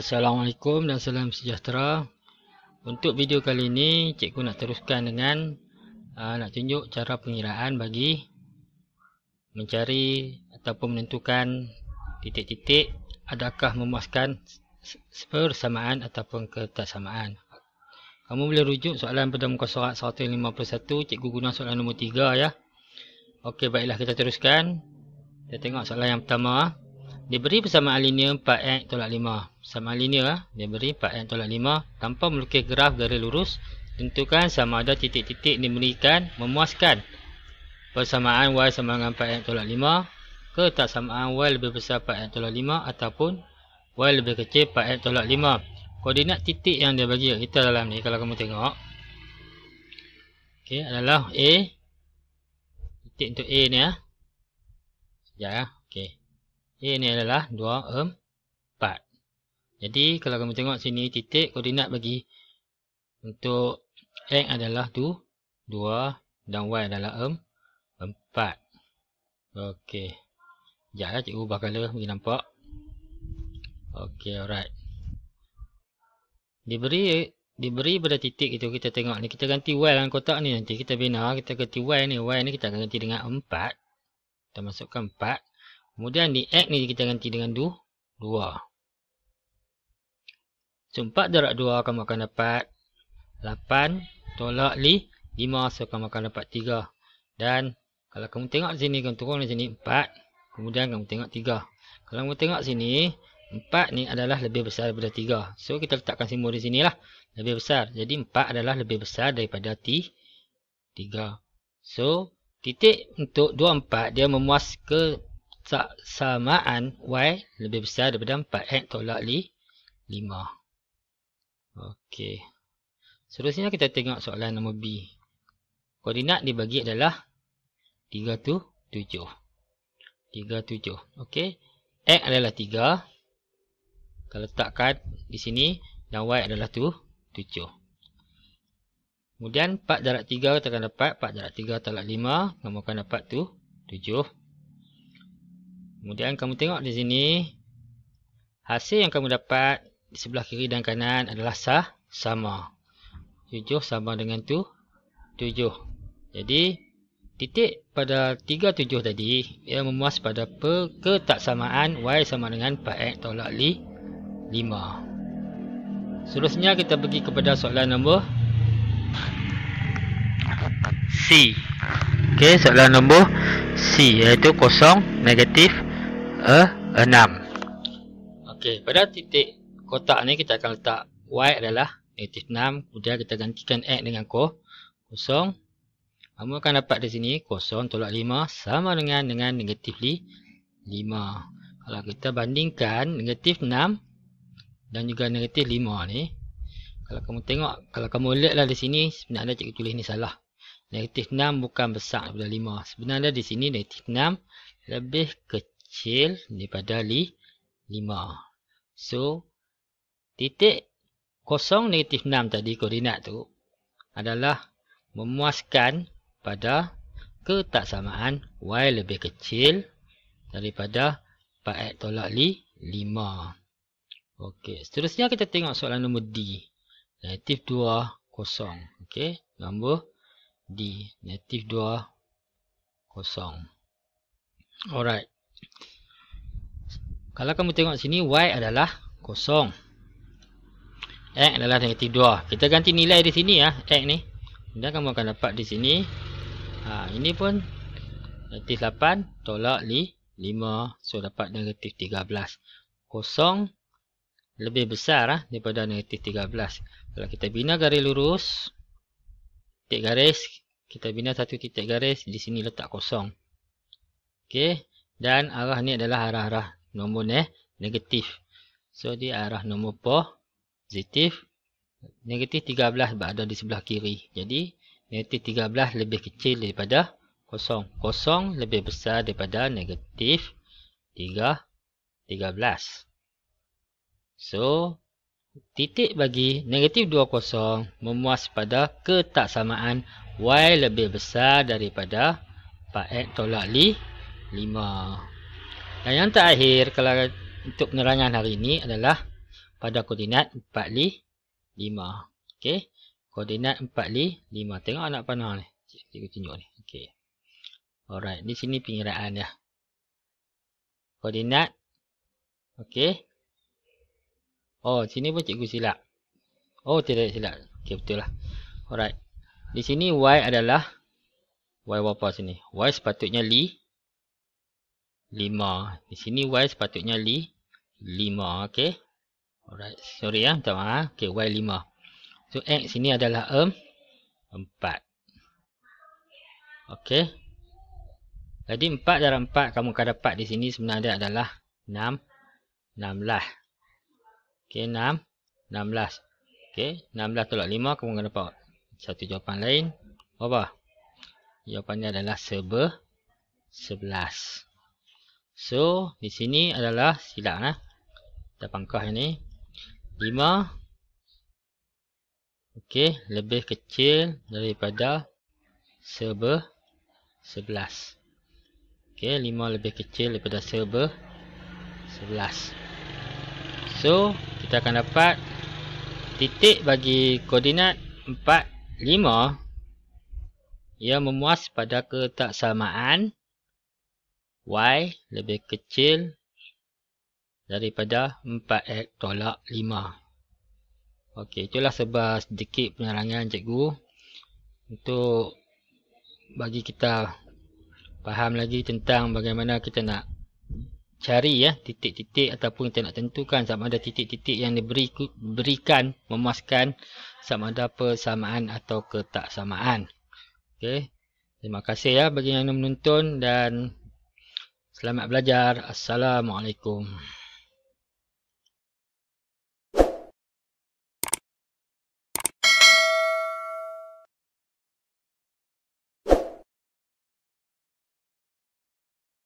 Assalamualaikum dan salam sejahtera. Untuk video kali ini, cikgu nak teruskan dengan uh, nak tunjuk cara pengiraan bagi mencari ataupun menentukan titik-titik adakah memuaskan persamaan ataupun ketersamaan. Kamu boleh rujuk soalan pada muka surat 151, cikgu guna soalan nombor 3 ya. Okey, baiklah kita teruskan. Kita tengok soalan yang pertama ah. Dia beri persamaan linear 4x tolak 5. Persamaan linear ah, dia beri 4x tolak 5 tanpa melukis graf garis lurus. Tentukan sama ada titik-titik diberikan memuaskan persamaan y sama dengan 4x tolak 5 ke tak samaan y lebih besar 4x tolak 5 ataupun y lebih kecil 4x tolak 5. Koordinat titik yang dia bagi kita dalam ni kalau kamu tengok. Okey adalah A. Titik untuk A ni ya. Sekejap ya. A ni adalah 2, 4. Jadi, kalau kamu tengok sini, titik koordinat bagi untuk X adalah 2, 2 dan Y adalah 4. Okey. jaga lah, cikgu ubah color, bagi nampak. Okey, alright. Diberi diberi pada titik itu, kita tengok ni. Kita ganti Y dalam kotak ni nanti. Kita bina, kita ganti Y ni. Y ni kita akan ganti dengan 4. Kita masukkan 4. Kemudian di X ni kita ganti dengan du, 2. So 4 darab 2 akan makan dapat 8 tolak li 5 so akan makan dapat 3. Dan kalau kamu tengok sini kamu turun di sini 4 kemudian kamu tengok 3. Kalau kamu tengok sini 4 ni adalah lebih besar daripada 3. So kita letakkan simbol di sini lah. Lebih besar. Jadi 4 adalah lebih besar daripada t 3. So titik untuk 2 4 dia memuas ke samaan y lebih besar daripada 4. X tolak li 5. Okey. Seterusnya kita tengok soalan nombor B. Koordinat dibagi adalah 3 tu 7. 3, 7. Okey. X adalah 3. Kalau letakkan di sini. Dan Y adalah tu 7. Kemudian 4 darat 3 kita akan dapat. 4 darat 3 tolak 5. Namakan dapat tu 7. Kemudian kamu tengok di sini. Hasil yang kamu dapat di sebelah kiri dan kanan adalah sah sama. 7 sama dengan tu 7. Jadi titik pada 3 7 tadi ia memuas pada ketaksamaan y sama dengan 4x tolak 5. Seterusnya kita pergi kepada soalan nombor C. Okey, soalan nombor C iaitu kosong negatif 4. Eh, 6 ok pada titik kotak ni kita akan letak y adalah negatif 6 kemudian kita gantikan x dengan kos kosong kamu akan dapat di sini kosong tolak 5 sama dengan dengan negatif 5 kalau kita bandingkan negatif 6 dan juga negatif 5 ni kalau kamu tengok kalau kamu lihatlah di sini sebenarnya cikgu tulis ni salah negatif 6 bukan besar daripada 5 sebenarnya di sini negatif 6 lebih kecil kecil daripada li 5. So, titik kosong negatif 6 tadi koordinat tu adalah memuaskan pada ketaksamaan y lebih kecil daripada 4x tolak 5. Okey, seterusnya kita tengok soalan nombor D. Negatif 2 kosong. Okey, nombor D. Negatif 2 kosong. Alright. Kalau kamu tengok sini y adalah kosong. x adalah negatif 2. Kita ganti nilai di sini ya x ni. Dan kamu akan dapat di sini ha, ini pun negatif 8 tolak 5 so dapat negatif 13. Kosong lebih besar ha, daripada negatif 13. Kalau kita bina garis lurus titik garis kita bina satu titik garis di sini letak kosong. Okey. Dan arah ni adalah arah-arah nombor ne negatif. So, di arah nombor positif. Negatif 13 berada di sebelah kiri. Jadi, negatif 13 lebih kecil daripada kosong. Kosong lebih besar daripada negatif 3, 13. So, titik bagi negatif 20 memuas pada ketaksamaan y lebih besar daripada 4x tolak 5 lima. Dan yang terakhir kalau untuk penerangan hari ini adalah pada koordinat 4, li, 5. Okey. Koordinat 4, li, 5. Tengok anak panah ni. Cikgu tunjuk ni. Okey. Alright. Di sini pengiraan dia. Koordinat. Okey. Oh, sini pun cikgu silap. Oh, tidak silap. Okey, betul lah. Alright. Di sini Y adalah Y berapa sini? Y sepatutnya li. Lima. Di sini Y sepatutnya li lima. Okay. Alright. Sorry ya. Minta maaf. Ah. Okay. Y lima. So X sini adalah um, empat. Okay. Jadi empat darab empat. kamu akan dapat di sini sebenarnya adalah 6. 6 lah. Okay. 6. 16. Okay. 16 tolak lima. kamu akan dapat satu jawapan lain. apa Jawapannya adalah seber sebelas. 11. So, di sini adalah silap lah. Eh. Kita pangkah ni. 5. Okey, lebih kecil daripada 11. Okey, 5 lebih kecil daripada 11. So, kita akan dapat titik bagi koordinat 4, 5 ia memuas pada ketaksamaan y lebih kecil daripada 4x tolak 5. Okey, itulah sebab sedikit penerangan cikgu untuk bagi kita faham lagi tentang bagaimana kita nak cari ya titik-titik ataupun kita nak tentukan sama ada titik-titik yang diberikan memuaskan sama ada persamaan atau ketaksamaan. Okey. Terima kasih ya bagi yang menonton dan Selamat belajar. Assalamualaikum.